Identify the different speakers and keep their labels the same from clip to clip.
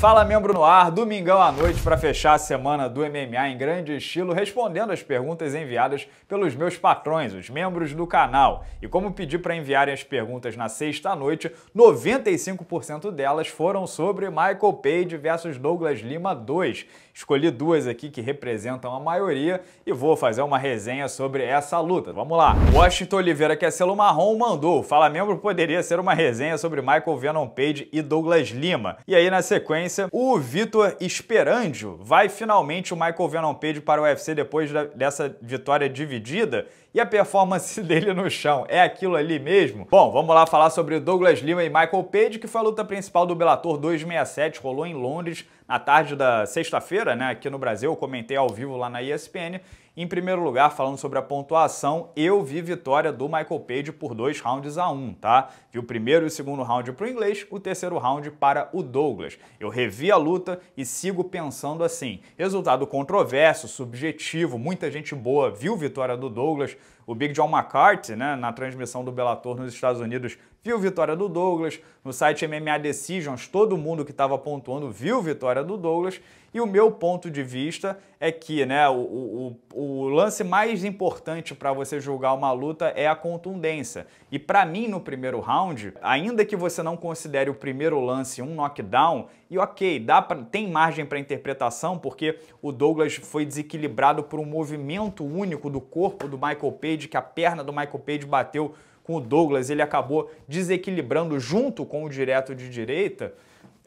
Speaker 1: Fala Membro no Ar, domingão à noite para fechar a semana do MMA em grande estilo, respondendo as perguntas enviadas pelos meus patrões, os membros do canal. E como pedi para enviarem as perguntas na sexta noite, 95% delas foram sobre Michael Page versus Douglas Lima 2. Escolhi duas aqui que representam a maioria e vou fazer uma resenha sobre essa luta. Vamos lá. Washington Oliveira, que é selo marrom, mandou. Fala Membro poderia ser uma resenha sobre Michael Venom Page e Douglas Lima. E aí na sequência o Vitor Esperandio vai finalmente o Michael Venom Page para o UFC depois da, dessa vitória dividida e a performance dele no chão. É aquilo ali mesmo? Bom, vamos lá falar sobre Douglas Lima e Michael Page, que foi a luta principal do Bellator 267, rolou em Londres na tarde da sexta-feira, né, aqui no Brasil, eu comentei ao vivo lá na ESPN. Em primeiro lugar, falando sobre a pontuação, eu vi vitória do Michael Page por dois rounds a um, tá? Vi o primeiro e o segundo round para o inglês, o terceiro round para o Douglas. Eu revi a luta e sigo pensando assim: resultado controverso, subjetivo, muita gente boa viu vitória do Douglas, o Big John McCarthy, né, na transmissão do Bellator nos Estados Unidos, viu vitória do Douglas. No site MMA Decisions, todo mundo que estava pontuando viu vitória do Douglas. E o meu ponto de vista é que né, o, o, o lance mais importante para você julgar uma luta é a contundência. E para mim, no primeiro round, ainda que você não considere o primeiro lance um knockdown, e ok, dá pra, tem margem para interpretação, porque o Douglas foi desequilibrado por um movimento único do corpo do Michael Page, que a perna do Michael Page bateu com o Douglas, ele acabou desequilibrando junto com o direto de direita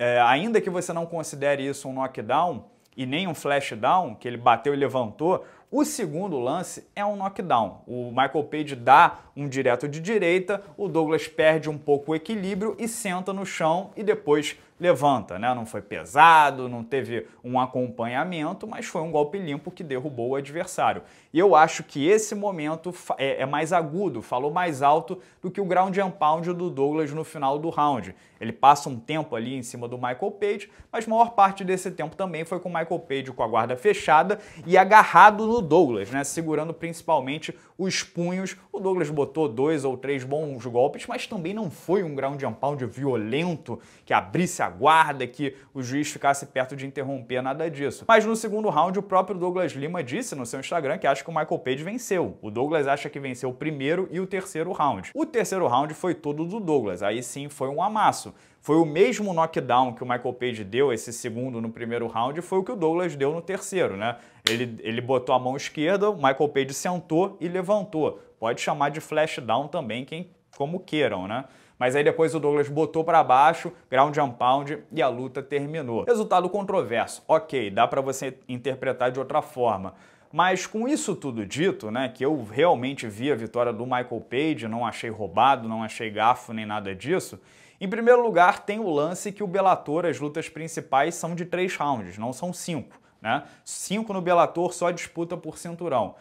Speaker 1: é, ainda que você não considere isso um knockdown e nem um flashdown, que ele bateu e levantou, o segundo lance é um knockdown. O Michael Page dá um direto de direita, o Douglas perde um pouco o equilíbrio e senta no chão e depois levanta, né? Não foi pesado, não teve um acompanhamento, mas foi um golpe limpo que derrubou o adversário. E eu acho que esse momento é, é, mais agudo, falou mais alto do que o ground and pound do Douglas no final do round. Ele passa um tempo ali em cima do Michael Page, mas maior parte desse tempo também foi com o Michael Page com a guarda fechada e agarrado no Douglas, né? Segurando principalmente os punhos. O Douglas botou dois ou três bons golpes, mas também não foi um ground and pound violento que abrisse a guarda, que o juiz ficasse perto de interromper, nada disso. Mas no segundo round, o próprio Douglas Lima disse no seu Instagram que acha que o Michael Page venceu. O Douglas acha que venceu o primeiro e o terceiro round. O terceiro round foi todo do Douglas, aí sim foi um amasso. Foi o mesmo knockdown que o Michael Page deu, esse segundo no primeiro round, foi o que o Douglas deu no terceiro, né? Ele, ele botou a mão esquerda, o Michael Page sentou e levantou. Pode chamar de flashdown também, quem como queiram, né? Mas aí depois o Douglas botou para baixo, ground and pound e a luta terminou. Resultado controverso. OK, dá para você interpretar de outra forma. Mas com isso tudo dito, né, que eu realmente vi a vitória do Michael Page, não achei roubado, não achei gafo nem nada disso, em primeiro lugar, tem o lance que o Bellator, as lutas principais são de três rounds, não são cinco. Né? Cinco no Bellator, só disputa por cinturão.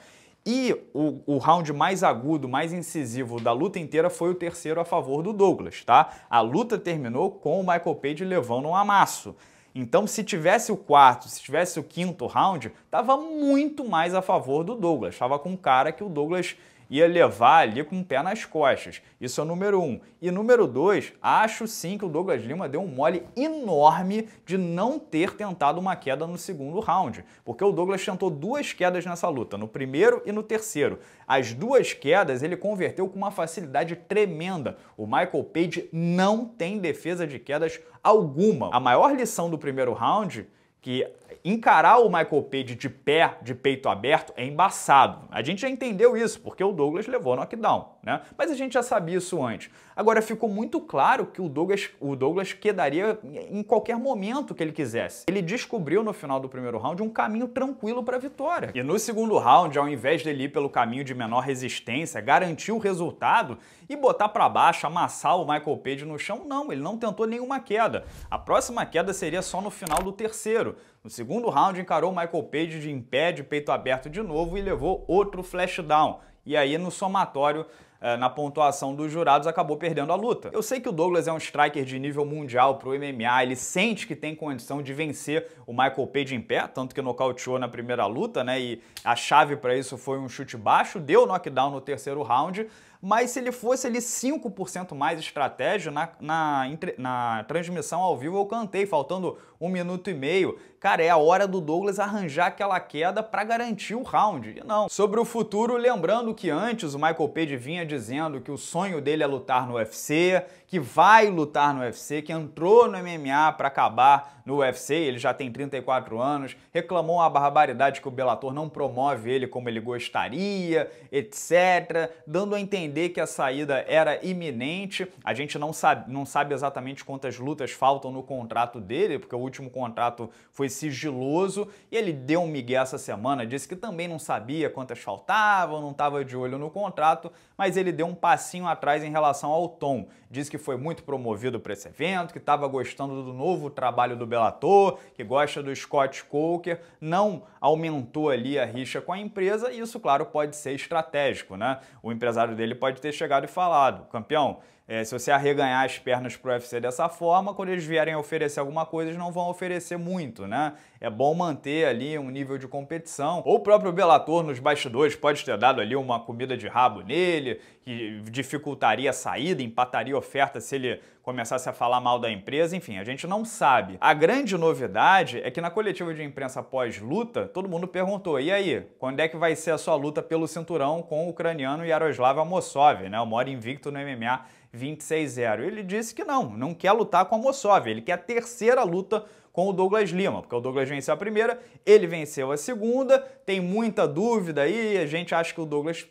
Speaker 1: E o, o, round mais agudo, mais incisivo da luta inteira foi o terceiro a favor do Douglas, tá? A luta terminou com o Michael Page levando um amasso. Então, se tivesse o quarto, se tivesse o quinto round, tava muito mais a favor do Douglas. Tava com cara que o Douglas ia levar ali com o pé nas costas. Isso é o número um. E número dois, acho sim que o Douglas Lima deu um mole enorme de não ter tentado uma queda no segundo round, porque o Douglas tentou duas quedas nessa luta, no primeiro e no terceiro. As duas quedas ele converteu com uma facilidade tremenda. O Michael Page não tem defesa de quedas alguma. A maior lição do primeiro round que encarar o Michael Page de pé, de peito aberto, é embaçado. A gente já entendeu isso, porque o Douglas levou knockdown né? Mas a gente já sabia isso antes. Agora ficou muito claro que o Douglas, o Douglas quedaria em qualquer momento que ele quisesse. Ele descobriu no final do primeiro round um caminho tranquilo para a vitória. E no segundo round, ao invés dele ir pelo caminho de menor resistência, garantir o resultado e botar para baixo, amassar o Michael Page no chão, não, ele não tentou nenhuma queda. A próxima queda seria só no final do terceiro. No segundo round, encarou o Michael Page de em pé, de peito aberto de novo e levou outro flashdown. E aí, no somatório, ah, na pontuação dos jurados, acabou perdendo a luta. Eu sei que o Douglas é um striker de nível mundial pro MMA, ele sente que tem condição de vencer o Michael Page em pé, tanto que nocauteou na primeira luta, né? E a chave para isso foi um chute baixo, deu knockdown no terceiro round, mas se ele fosse ali 5% mais estratégico na, na, na transmissão ao vivo, eu cantei, faltando um minuto e meio. Cara, é a hora do Douglas arranjar aquela queda para garantir o round. E não. Sobre o futuro, lembrando que antes o Michael Page vinha dizendo que o sonho dele é lutar no UFC, que vai lutar no UFC, que entrou no MMA para acabar no UFC, ele já tem 34 anos, reclamou a barbaridade que o Bellator não promove ele como ele gostaria, etc, dando a entender entender que a saída era iminente. A gente não sabe, não sabe exatamente quantas lutas faltam no contrato dele, porque o último contrato foi sigiloso. E ele deu um migué essa semana, disse que também não sabia quantas faltavam, não estava de olho no contrato, mas ele deu um passinho atrás em relação ao tom. Disse que foi muito promovido para esse evento, que estava gostando do novo trabalho do Bellator, que gosta do Scott Coker, não aumentou ali a rixa com a empresa, e isso, claro, pode ser estratégico, né? O empresário dele pode ter chegado e falado, campeão, é, se você arreganhar as pernas para o UFC dessa forma, quando eles vierem oferecer alguma coisa, eles não vão oferecer muito, né? É bom manter ali um nível de competição. Ou o próprio Bellator nos bastidores pode ter dado ali uma comida de rabo nele, que dificultaria a saída, empataria a oferta se ele começasse a falar mal da empresa, enfim, a gente não sabe. A grande novidade é que na coletiva de imprensa pós-luta, todo mundo perguntou, e aí, quando é que vai ser a sua luta pelo cinturão com o ucraniano Yaroslav Amosov, né, o maior invicto no MMA 26-0. Ele disse que não, não quer lutar com a Mossov, ele quer a terceira luta com o Douglas Lima, porque o Douglas venceu a primeira, ele venceu a segunda, tem muita dúvida aí, a gente acha que o Douglas,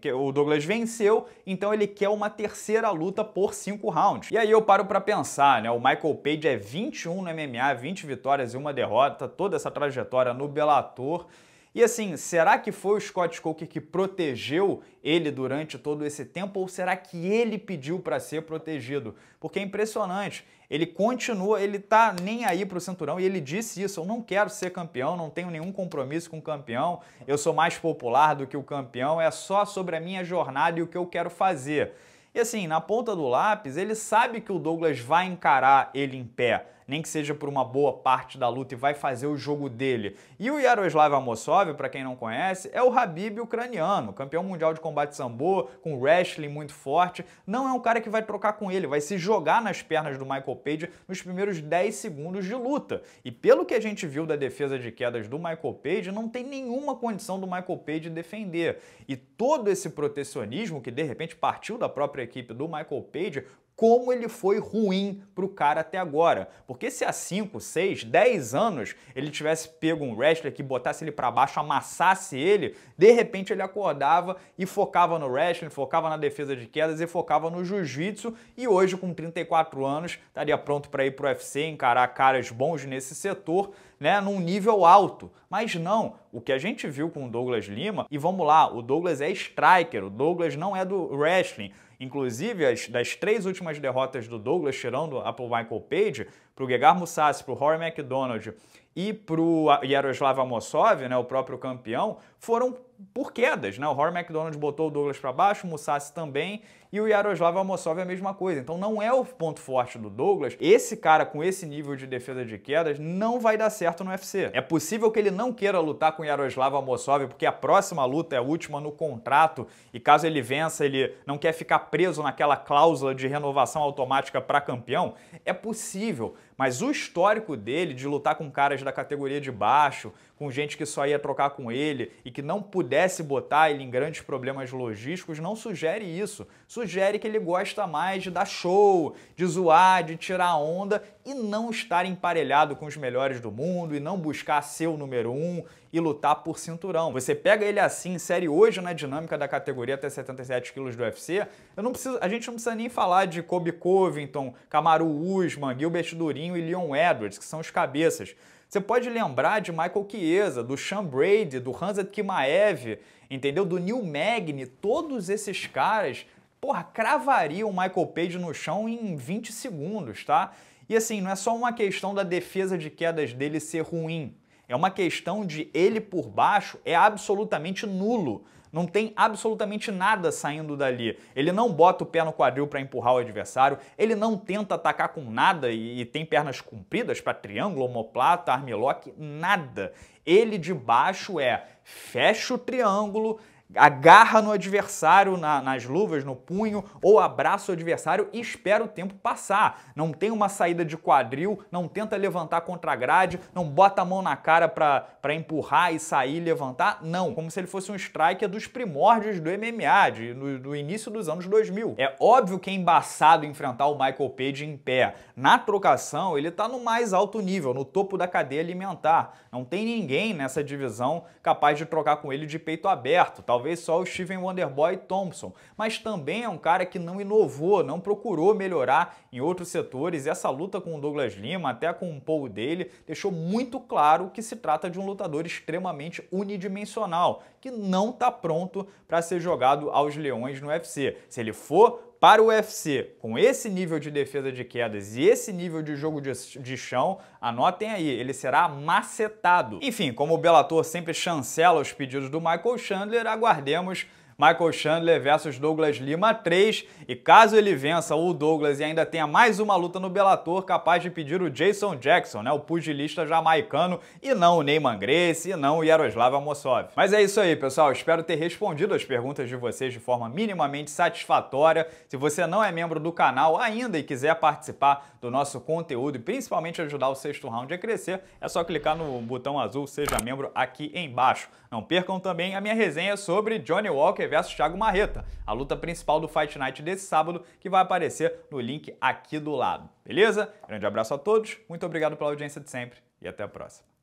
Speaker 1: que o Douglas venceu, então ele quer uma terceira luta por cinco rounds. E aí eu paro para pensar, né? O Michael Page é 21 no MMA, 20 vitórias e uma derrota, toda essa trajetória no Bellator. E assim, será que foi o Scott Coker que protegeu ele durante todo esse tempo ou será que ele pediu para ser protegido? Porque é impressionante. Ele continua, ele tá nem aí pro cinturão e ele disse isso: eu não quero ser campeão, não tenho nenhum compromisso com o campeão, eu sou mais popular do que o campeão, é só sobre a minha jornada e o que eu quero fazer. E assim, na ponta do lápis, ele sabe que o Douglas vai encarar ele em pé, nem que seja por uma boa parte da luta e vai fazer o jogo dele. E o Yaroslav Amossov, para quem não conhece, é o Habib ucraniano, campeão mundial de combate sambo, com wrestling muito forte. Não é um cara que vai trocar com ele, vai se jogar nas pernas do Michael Page nos primeiros 10 segundos de luta. E pelo que a gente viu da defesa de quedas do Michael Page, não tem nenhuma condição do Michael Page defender. E todo esse protecionismo que de repente partiu da própria equipe do Michael Page, como ele foi ruim para o cara até agora. Porque se há 5, 6, 10 anos ele tivesse pego um wrestler que botasse ele para baixo, amassasse ele, de repente ele acordava e focava no wrestling, focava na defesa de quedas e focava no jiu-jitsu e hoje com 34 anos estaria pronto para ir para o UFC, encarar caras bons nesse setor, né, num nível alto. Mas não, o que a gente viu com o Douglas Lima, e vamos lá, o Douglas é striker, o Douglas não é do wrestling. Inclusive, as, das três últimas derrotas do Douglas, tirando a pro Michael Page, pro Gegard Mousasi, pro Rory McDonald e pro Yaroslav Amosov, né, o próprio campeão, foram por quedas, né? O Rory McDonald botou o Douglas para baixo, o Mussassi também e o Yaroslav Amosov é a mesma coisa. Então não é o ponto forte do Douglas. Esse cara com esse nível de defesa de quedas não vai dar certo no UFC. É possível que ele não queira lutar com Yaroslav Amosov porque a próxima luta é a última no contrato e caso ele vença, ele não quer ficar preso naquela cláusula de renovação automática para campeão. É possível, mas o histórico dele de lutar com caras da categoria de baixo, com gente que só ia trocar com ele e que não podia pudesse botar ele em grandes problemas logísticos, não sugere isso. Sugere que ele gosta mais de dar show, de zoar, de tirar onda e não estar emparelhado com os melhores do mundo e não buscar ser o número um e lutar por cinturão. Você pega ele assim, série hoje na dinâmica da categoria até 77 quilos do UFC, eu não preciso, a gente não precisa nem falar de Kobe Covington, Kamaru Usman, Gilbert Durinho e Leon Edwards, que são os cabeças. Você pode lembrar de Michael Chiesa, do Sean Brady, do Hansa Kimaev, entendeu? Do Neil Magny, todos esses caras, porra, cravariam Michael Page no chão em 20 segundos, tá? E assim, não é só uma questão da defesa de quedas dele ser ruim, é uma questão de ele por baixo é absolutamente nulo. Não tem absolutamente nada saindo dali. Ele não bota o pé no quadril para empurrar o adversário, ele não tenta atacar com nada e, e tem pernas compridas para triângulo, omoplata, armlock, nada. Ele de baixo é fecha o triângulo, agarra no adversário na, nas luvas, no punho, ou abraça o adversário e espera o tempo passar. Não tem uma saída de quadril, não tenta levantar contra a grade, não bota a mão na cara para empurrar e sair e levantar, não. Como se ele fosse um striker dos primórdios do MMA, de, no, do início dos anos 2000. É óbvio que é embaçado enfrentar o Michael Page em pé. Na trocação, ele está no mais alto nível, no topo da cadeia alimentar. Não tem ninguém nessa divisão capaz de trocar com ele de peito aberto. Talvez talvez só o Steven Wonderboy Thompson, mas também é um cara que não inovou, não procurou melhorar em outros setores. Essa luta com o Douglas Lima, até com o Paul dele, deixou muito claro que se trata de um lutador extremamente unidimensional, que não está pronto para ser jogado aos leões no UFC. Se ele for para o UFC, com esse nível de defesa de quedas e esse nível de jogo de, de chão, anotem aí, ele será macetado. Enfim, como o Bellator sempre chancela os pedidos do Michael Chandler, aguardemos Michael Chandler versus Douglas Lima 3. E caso ele vença o Douglas e ainda tenha mais uma luta no Bellator, capaz de pedir o Jason Jackson, né, o pugilista jamaicano, e não o Neyman Grace, e não o Yaroslav Amosov. Mas é isso aí, pessoal. Espero ter respondido as perguntas de vocês de forma minimamente satisfatória. Se você não é membro do canal ainda e quiser participar do nosso conteúdo e principalmente ajudar o sexto round a crescer, é só clicar no botão azul Seja Membro aqui embaixo. Não percam também a minha resenha sobre Johnny Walker Reverso Thiago Marreta, a luta principal do Fight Night desse sábado, que vai aparecer no link aqui do lado. Beleza? Grande abraço a todos, muito obrigado pela audiência de sempre e até a próxima.